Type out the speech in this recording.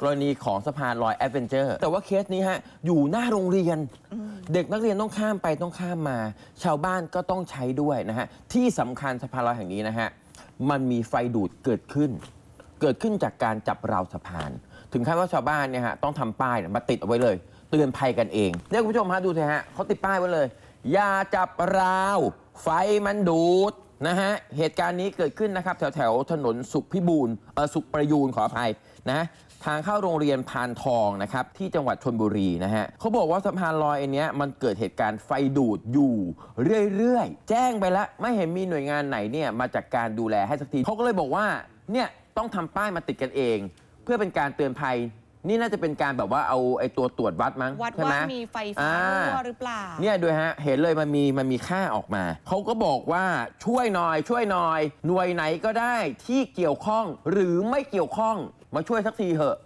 กรณีของสะพานลอยแอดเวนเจอร์แต่ว่าเคสนี้ฮะ อยู่หน้าโรงเรียน เด็กนักเรียนต้องข้ามไปต้องข้ามมา ชาวบ้านก็ต้องใช้ด้วยนะฮะ ที่สำคัญสะพานลอยแห่งนี้นะฮะ มันมีไฟดูดเกิดขึ้น เกิดขึ้นจากการจับราวสะพาน ถึงขั้นว่าชาวบ้านเนี่ยฮะต้องทำป้ายยมาติดเอาไว้เลย เตือนภัยกันเองเนี่ยคุณผู้ชมฮะดูสิฮะเขาติดป้ายไว้เลยอย่าจับราวไฟมันดูดนะฮะเหตุการณ์นี้เกิดขึ้นนะครับแถวแถวถนนสุขพิบูลเออสุขประยูนขออภัยนะทางเข้าโรงเรียนพานทองนะครับที่จังหวัดชนบุรีนะฮะเขาบอกว่าสะพานลอยอันนี้มันเกิดเหตุการณ์ไฟดูดอยู่เรื่อย ๆ แจ้งไปแล้ว ไม่เห็นมีหน่วยงานไหนเนี่ยมาจดกการดูแลให้สักทีเขาก็เลยบอกว่าเนี่ยต้องทำป้ายมาติดกันเอง เพื่อเป็นการเตือนภัยนี่น่าจะเป็นการแบบว่าเอาไอ้ตัวตรวจวัดมั้งวัดใช่ไหมว่ามีไฟฟ้าหรือเปล่าเนี่ยด้วยฮะเห็นเลยมันมีมันมีค่าออกมาเขาก็บอกว่าช่วยหน่อย ช่วยหน่อย หน่วยไหนก็ได้ที่เกี่ยวข้อง หรือไม่เกี่ยวข้องมาช่วยสักทีเถอะ